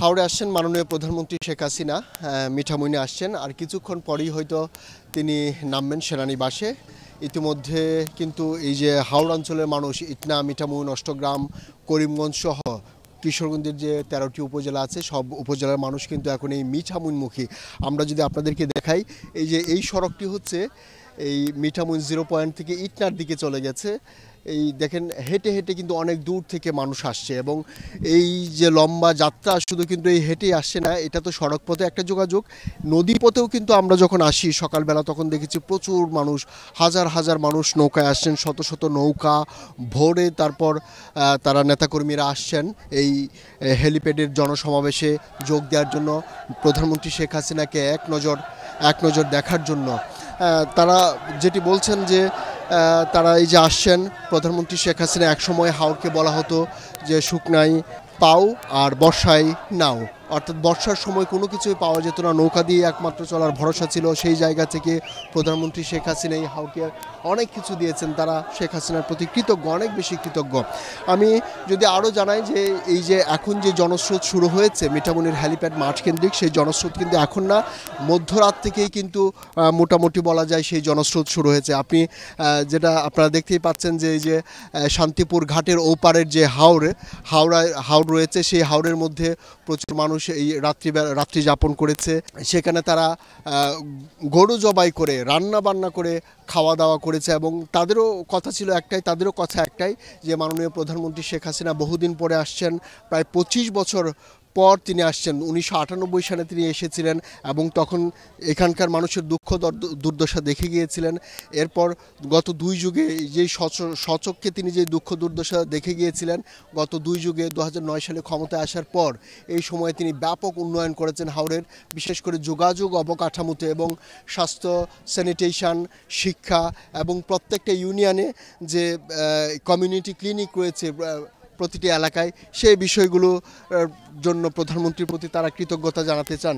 হাওড়ে আসছেন মাননীয় প্রধানমন্ত্রী শেখ হাসিনা মিঠামুইনে আসছেন আর কিছুক্ষণ পরেই হয়তো তিনি নামবেন সেনানিবাসে ইতিমধ্যে কিন্তু এই যে হাওড় অঞ্চলের মানুষ ইটনা মিঠামুন অষ্টগ্রাম করিমগঞ্জ সহ কিশোরগঞ্জের যে তেরোটি উপজেলা আছে সব উপজেলার মানুষ কিন্তু এখন এই মিঠামুনমুখী আমরা যদি আপনাদেরকে দেখাই এই যে এই সড়কটি হচ্ছে এই মিঠামুন জিরো পয়েন্ট থেকে ইটনার দিকে চলে গেছে এই দেখেন হেঁটে হেঁটে কিন্তু অনেক দূর থেকে মানুষ আসছে এবং এই যে লম্বা যাত্রা শুধু কিন্তু এই হেঁটেই আসছে না এটা তো সড়ক পথে একটা যোগাযোগ নদী পথেও কিন্তু আমরা যখন আসি সকালবেলা তখন দেখেছি প্রচুর মানুষ হাজার হাজার মানুষ নৌকায় আসছেন শত শত নৌকা ভোরে তারপর তারা নেতাকর্মীরা আসছেন এই হেলিপ্যাডের জনসমাবেশে যোগ দেওয়ার জন্য প্রধানমন্ত্রী শেখ হাসিনাকে এক নজর এক নজর দেখার জন্য তারা যেটি বলছেন যে তারা এই যে আসছেন প্রধানমন্ত্রী শেখ হাসিনা একসময় হাওকে বলা হতো যে শুকনাই পাও আর বর্ষায় নাও অর্থাৎ বর্ষার সময় কোনো কিছুই পাওয়া যেত না নৌকা দিয়ে একমাত্র চলার ভরসা ছিল সেই জায়গা থেকে প্রধানমন্ত্রী শেখ হাসিনা এই হাউকে অনেক কিছু দিয়েছেন তারা শেখ হাসিনার প্রতি কৃতজ্ঞ অনেক বেশি কৃতজ্ঞ আমি যদি আরও জানাই যে এই যে এখন যে জনস্রোত শুরু হয়েছে মিঠামনির হ্যালিপ্যাড মাঠ কেন্দ্রিক সেই জনস্রোত কিন্তু এখন না মধ্যরাত থেকেই কিন্তু মোটামুটি বলা যায় সেই জনস্রোত শুরু হয়েছে আপনি যেটা আপনারা দেখতেই পাচ্ছেন যে এই যে শান্তিপুর ঘাটের ওপারের যে হাওড় হাওড়ায় হাওড় রয়েছে সেই হাওড়ের মধ্যে প্রচুর মানুষ মানুষ এই রাত্রি রাত্রি যাপন করেছে সেখানে তারা গরু জবাই করে রান্না বান্না করে খাওয়া দাওয়া করেছে এবং তাদেরও কথা ছিল একটাই তাদেরও কথা একটাই যে মাননীয় প্রধানমন্ত্রী শেখ হাসিনা বহুদিন পরে আসছেন প্রায় পঁচিশ বছর পর তিনি আসছেন উনিশশো সালে তিনি এসেছিলেন এবং তখন এখানকার মানুষের দুঃখ দুর্দশা দেখে গিয়েছিলেন এরপর গত দুই যুগে যেই সচককে তিনি যে দুঃখ দুর্দশা দেখে গিয়েছিলেন গত দুই যুগে দু সালে ক্ষমতায় আসার পর এই সময়ে তিনি ব্যাপক উন্নয়ন করেছেন হাওড়ের বিশেষ করে যোগাযোগ অবকাঠামোতে এবং স্বাস্থ্য স্যানিটেশন শিক্ষা এবং প্রত্যেকটা ইউনিয়নে যে কমিউনিটি ক্লিনিক রয়েছে প্রতিটি এলাকায় সেই বিষয়গুলো জন্য প্রধানমন্ত্রীর প্রতি তারা কৃতজ্ঞতা জানাতে চান